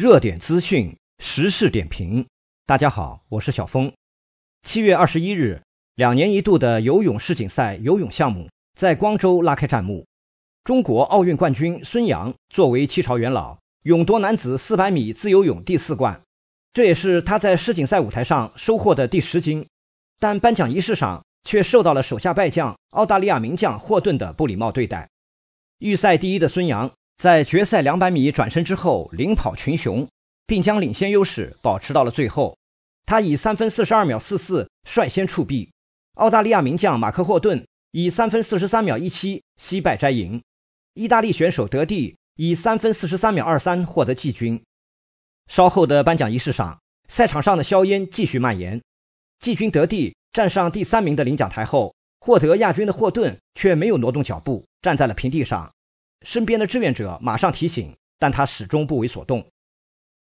热点资讯、时事点评，大家好，我是小峰。七月二十一日，两年一度的游泳世锦赛游泳项目在光州拉开战幕。中国奥运冠军孙杨作为七朝元老，勇夺男子400米自由泳第四冠，这也是他在世锦赛舞台上收获的第十金。但颁奖仪式上，却受到了手下败将澳大利亚名将霍顿的不礼貌对待。预赛第一的孙杨。在决赛两百米转身之后，领跑群雄，并将领先优势保持到了最后。他以三分四十二秒四四率先触壁。澳大利亚名将马克·霍顿以三分四十三秒一七惜败摘银。意大利选手德蒂以三分四十三秒二三获得季军。稍后的颁奖仪式上，赛场上的硝烟继续蔓延。季军德蒂站上第三名的领奖台后，获得亚军的霍顿却没有挪动脚步，站在了平地上。身边的志愿者马上提醒，但他始终不为所动。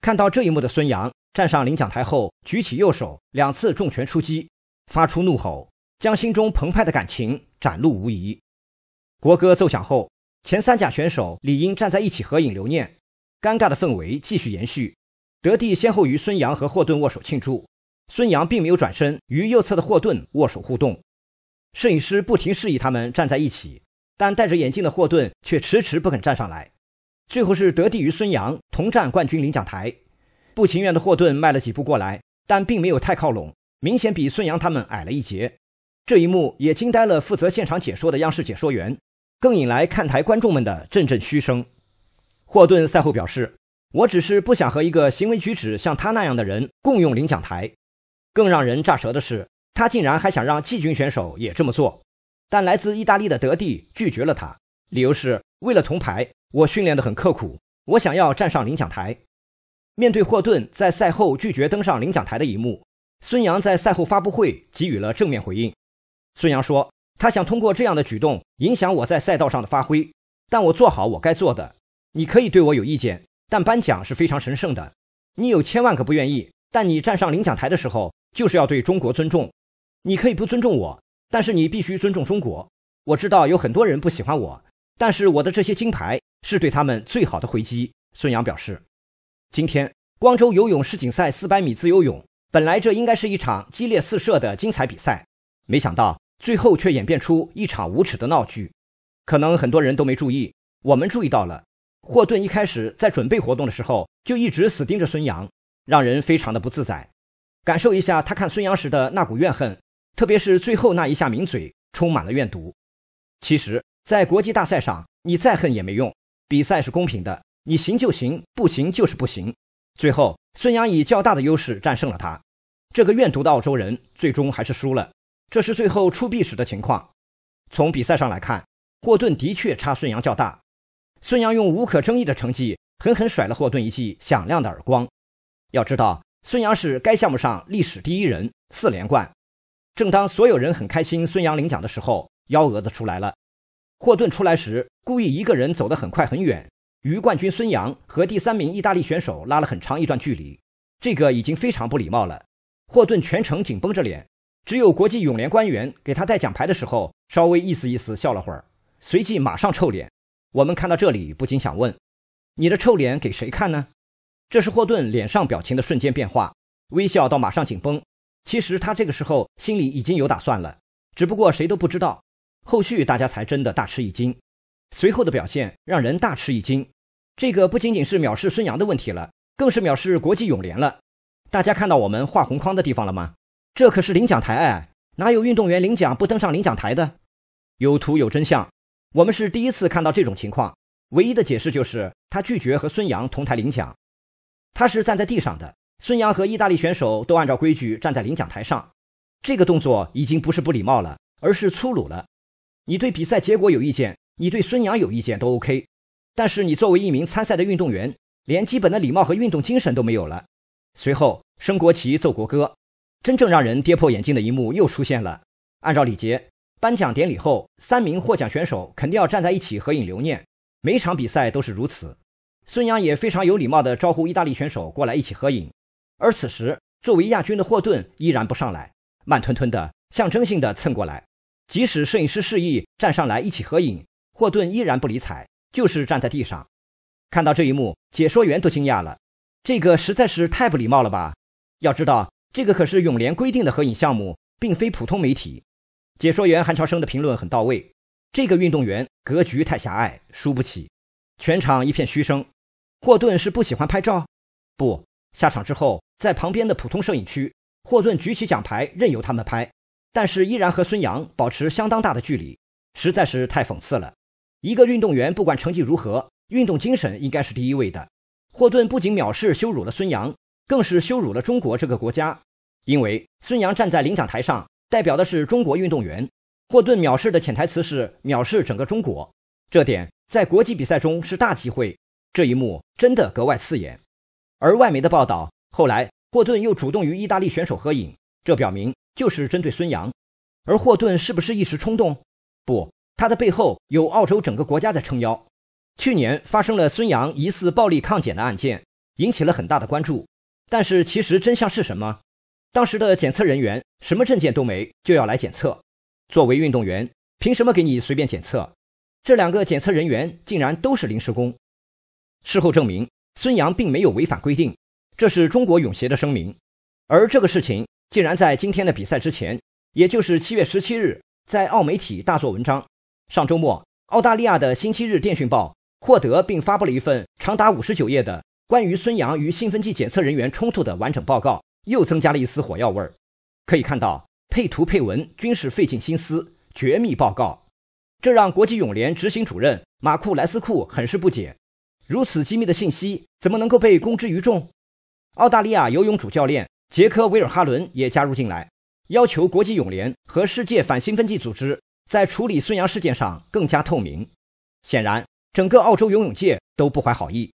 看到这一幕的孙杨站上领奖台后，举起右手，两次重拳出击，发出怒吼，将心中澎湃的感情展露无遗。国歌奏响后，前三甲选手理应站在一起合影留念，尴尬的氛围继续延续。德蒂先后与孙杨和霍顿握手庆祝，孙杨并没有转身，与右侧的霍顿握手互动。摄影师不停示意他们站在一起。但戴着眼镜的霍顿却迟迟不肯站上来，最后是得地于孙杨同站冠军领奖台。不情愿的霍顿迈了几步过来，但并没有太靠拢，明显比孙杨他们矮了一截。这一幕也惊呆了负责现场解说的央视解说员，更引来看台观众们的阵阵嘘声。霍顿赛后表示：“我只是不想和一个行为举止像他那样的人共用领奖台。”更让人咋舌的是，他竟然还想让季军选手也这么做。但来自意大利的德蒂拒绝了他，理由是为了铜牌，我训练得很刻苦，我想要站上领奖台。面对霍顿在赛后拒绝登上领奖台的一幕，孙杨在赛后发布会给予了正面回应。孙杨说：“他想通过这样的举动影响我在赛道上的发挥，但我做好我该做的。你可以对我有意见，但颁奖是非常神圣的。你有千万个不愿意，但你站上领奖台的时候，就是要对中国尊重。你可以不尊重我。”但是你必须尊重中国。我知道有很多人不喜欢我，但是我的这些金牌是对他们最好的回击。孙杨表示，今天光州游泳世锦赛400米自由泳，本来这应该是一场激烈四射的精彩比赛，没想到最后却演变出一场无耻的闹剧。可能很多人都没注意，我们注意到了。霍顿一开始在准备活动的时候，就一直死盯着孙杨，让人非常的不自在。感受一下他看孙杨时的那股怨恨。特别是最后那一下抿嘴，充满了怨毒。其实，在国际大赛上，你再恨也没用。比赛是公平的，你行就行，不行就是不行。最后，孙杨以较大的优势战胜了他。这个怨毒的澳洲人最终还是输了。这是最后出币时的情况。从比赛上来看，霍顿的确差孙杨较大。孙杨用无可争议的成绩狠狠甩了霍顿一记响亮的耳光。要知道，孙杨是该项目上历史第一人，四连冠。正当所有人很开心孙杨领奖的时候，幺蛾子出来了。霍顿出来时故意一个人走得很快很远，与冠军孙杨和第三名意大利选手拉了很长一段距离，这个已经非常不礼貌了。霍顿全程紧绷着脸，只有国际泳联官员给他戴奖牌的时候，稍微意思意思笑了会儿，随即马上臭脸。我们看到这里不禁想问：你的臭脸给谁看呢？这是霍顿脸上表情的瞬间变化，微笑到马上紧绷。其实他这个时候心里已经有打算了，只不过谁都不知道。后续大家才真的大吃一惊，随后的表现让人大吃一惊。这个不仅仅是藐视孙杨的问题了，更是藐视国际泳联了。大家看到我们画红框的地方了吗？这可是领奖台哎，哪有运动员领奖不登上领奖台的？有图有真相，我们是第一次看到这种情况。唯一的解释就是他拒绝和孙杨同台领奖，他是站在地上的。孙杨和意大利选手都按照规矩站在领奖台上，这个动作已经不是不礼貌了，而是粗鲁了。你对比赛结果有意见，你对孙杨有意见都 OK，但是你作为一名参赛的运动员，连基本的礼貌和运动精神都没有了。随后升国旗奏国歌，真正让人跌破眼镜的一幕又出现了。按照礼节，颁奖典礼后三名获奖选手肯定要站在一起合影留念，每场比赛都是如此。孙杨也非常有礼貌地招呼意大利选手过来一起合影。而此时，作为亚军的霍顿依然不上来，慢吞吞的、象征性的蹭过来。即使摄影师示意站上来一起合影，霍顿依然不理睬，就是站在地上。看到这一幕，解说员都惊讶了：这个实在是太不礼貌了吧！要知道，这个可是永联规定的合影项目，并非普通媒体。解说员韩乔生的评论很到位：这个运动员格局太狭隘，输不起。全场一片嘘声。霍顿是不喜欢拍照？不下场之后。在旁边的普通摄影区，霍顿举起奖牌，任由他们拍，但是依然和孙杨保持相当大的距离，实在是太讽刺了。一个运动员不管成绩如何，运动精神应该是第一位的。霍顿不仅藐视、羞辱了孙杨，更是羞辱了中国这个国家。因为孙杨站在领奖台上，代表的是中国运动员。霍顿藐视的潜台词是藐视整个中国，这点在国际比赛中是大忌讳。这一幕真的格外刺眼，而外媒的报道。后来，霍顿又主动与意大利选手合影，这表明就是针对孙杨。而霍顿是不是一时冲动？不，他的背后有澳洲整个国家在撑腰。去年发生了孙杨疑似暴力抗检的案件，引起了很大的关注。但是，其实真相是什么？当时的检测人员什么证件都没，就要来检测。作为运动员，凭什么给你随便检测？这两个检测人员竟然都是临时工。事后证明，孙杨并没有违反规定。这是中国泳协的声明，而这个事情竟然在今天的比赛之前，也就是七月十七日，在澳媒体大做文章。上周末，澳大利亚的《星期日电讯报》获得并发布了一份长达五十九页的关于孙杨与兴奋剂检测人员冲突的完整报告，又增加了一丝火药味儿。可以看到，配图配文均是费尽心思、绝密报告，这让国际泳联执行主任马库莱斯库很是不解：如此机密的信息，怎么能够被公之于众？澳大利亚游泳主教练杰克·维尔哈伦也加入进来，要求国际泳联和世界反兴奋剂组织在处理孙杨事件上更加透明。显然，整个澳洲游泳界都不怀好意。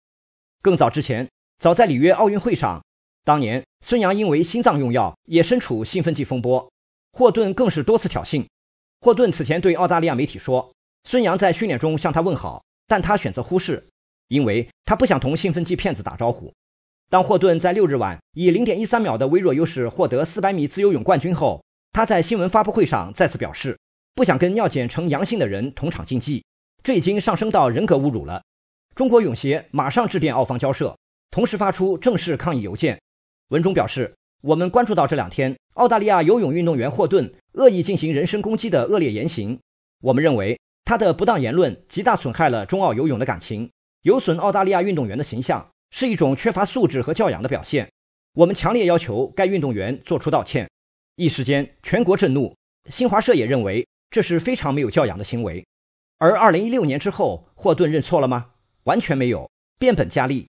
更早之前，早在里约奥运会上，当年孙杨因为心脏用药也身处兴奋剂风波，霍顿更是多次挑衅。霍顿此前对澳大利亚媒体说：“孙杨在训练中向他问好，但他选择忽视，因为他不想同兴奋剂骗子打招呼。”当霍顿在六日晚以零点一三秒的微弱优势获得400米自由泳冠军后，他在新闻发布会上再次表示，不想跟尿检呈阳性的人同场竞技，这已经上升到人格侮辱了。中国泳协马上致电澳方交涉，同时发出正式抗议邮件，文中表示，我们关注到这两天澳大利亚游泳运动员霍顿恶意进行人身攻击的恶劣言行，我们认为他的不当言论极大损害了中澳游泳的感情，有损澳大利亚运动员的形象。是一种缺乏素质和教养的表现。我们强烈要求该运动员做出道歉。一时间，全国震怒。新华社也认为这是非常没有教养的行为。而二零一六年之后，霍顿认错了吗？完全没有，变本加厉。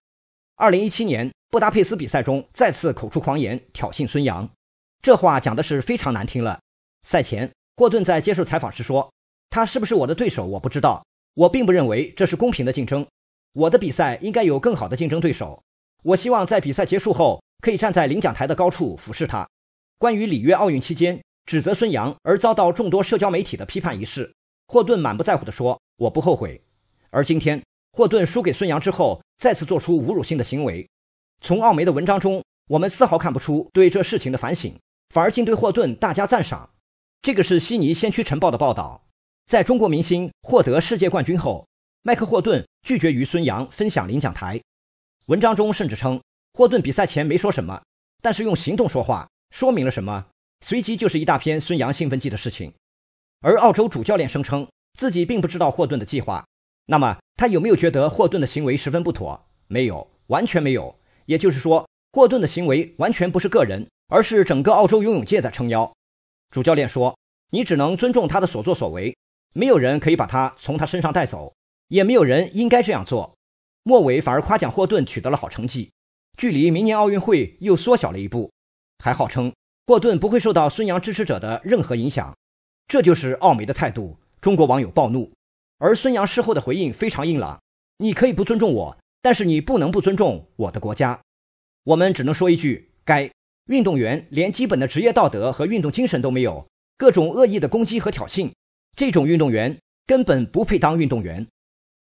二零一七年布达佩斯比赛中再次口出狂言，挑衅孙杨。这话讲的是非常难听了。赛前，霍顿在接受采访时说：“他是不是我的对手？我不知道。我并不认为这是公平的竞争。”我的比赛应该有更好的竞争对手。我希望在比赛结束后可以站在领奖台的高处俯视他。关于里约奥运期间指责孙杨而遭到众多社交媒体的批判一事，霍顿满不在乎地说：“我不后悔。”而今天，霍顿输给孙杨之后再次做出侮辱性的行为。从奥媒的文章中，我们丝毫看不出对这事情的反省，反而竟对霍顿大加赞赏。这个是悉尼先驱晨报的报道，在中国明星获得世界冠军后。麦克霍顿拒绝与孙杨分享领奖台，文章中甚至称霍顿比赛前没说什么，但是用行动说话，说明了什么？随即就是一大篇孙杨兴奋剂的事情。而澳洲主教练声称自己并不知道霍顿的计划，那么他有没有觉得霍顿的行为十分不妥？没有，完全没有。也就是说，霍顿的行为完全不是个人，而是整个澳洲游泳界在撑腰。主教练说：“你只能尊重他的所作所为，没有人可以把他从他身上带走。”也没有人应该这样做，末尾反而夸奖霍顿取得了好成绩，距离明年奥运会又缩小了一步，还号称霍顿不会受到孙杨支持者的任何影响，这就是奥媒的态度。中国网友暴怒，而孙杨事后的回应非常硬朗：你可以不尊重我，但是你不能不尊重我的国家。我们只能说一句：该运动员连基本的职业道德和运动精神都没有，各种恶意的攻击和挑衅，这种运动员根本不配当运动员。